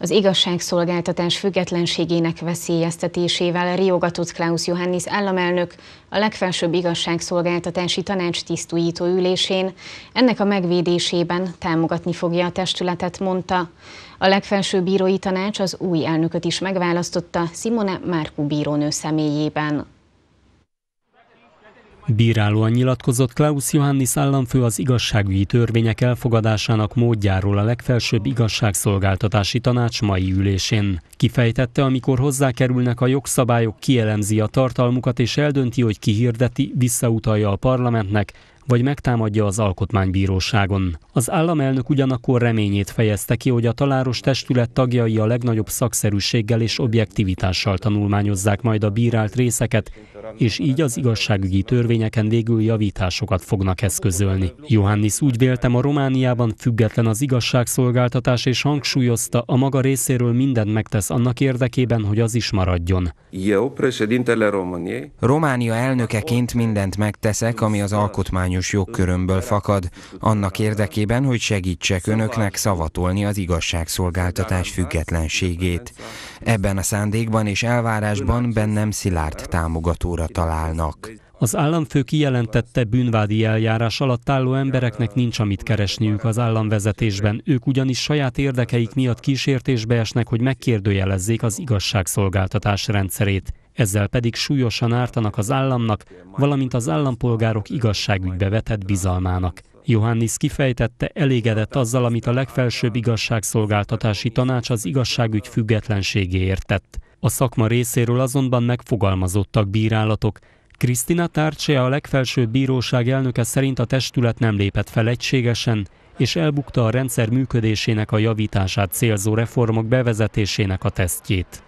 Az igazságszolgáltatás függetlenségének veszélyeztetésével riogatott Klaus Johannis államelnök a legfelsőbb igazságszolgáltatási tanács tisztújító ülésén ennek a megvédésében támogatni fogja a testületet, mondta. A legfelső bírói tanács az új elnököt is megválasztotta Simone Márkú bírónő személyében. Bírálóan nyilatkozott Klaus Johannis államfő az igazságügyi törvények elfogadásának módjáról a legfelsőbb igazságszolgáltatási tanács mai ülésén. Kifejtette, amikor hozzákerülnek a jogszabályok, kielemzi a tartalmukat és eldönti, hogy kihirdeti, visszautalja a parlamentnek, vagy megtámadja az alkotmánybíróságon. Az államelnök ugyanakkor reményét fejezte ki, hogy a taláros testület tagjai a legnagyobb szakszerűséggel és objektivitással tanulmányozzák majd a bírált részeket, és így az igazságügyi törvényeken végül javításokat fognak eszközölni. Johannis úgy véltem a Romániában független az igazságszolgáltatás, és hangsúlyozta, a maga részéről mindent megtesz annak érdekében, hogy az is maradjon. Románia elnökeként mindent megteszek, ami az alkotmány alkotmányos jogkörömből fakad, annak érdekében, hogy segítsek önöknek szavatolni az igazságszolgáltatás függetlenségét. Ebben a szándékban és elvárásban bennem szilárd támogatóra találnak. Az államfő kijelentette, bűnvádi eljárás alatt álló embereknek nincs amit keresniük az államvezetésben. Ők ugyanis saját érdekeik miatt kísértésbe esnek, hogy megkérdőjelezzék az igazságszolgáltatás rendszerét ezzel pedig súlyosan ártanak az államnak, valamint az állampolgárok igazságügybe vetett bizalmának. Johannis kifejtette, elégedett azzal, amit a legfelsőbb igazságszolgáltatási tanács az igazságügy függetlenségéért tett. A szakma részéről azonban megfogalmazottak bírálatok, Krisztina Tárcse a legfelsőbb bíróság elnöke szerint a testület nem lépett fel egységesen, és elbukta a rendszer működésének a javítását célzó reformok bevezetésének a tesztjét.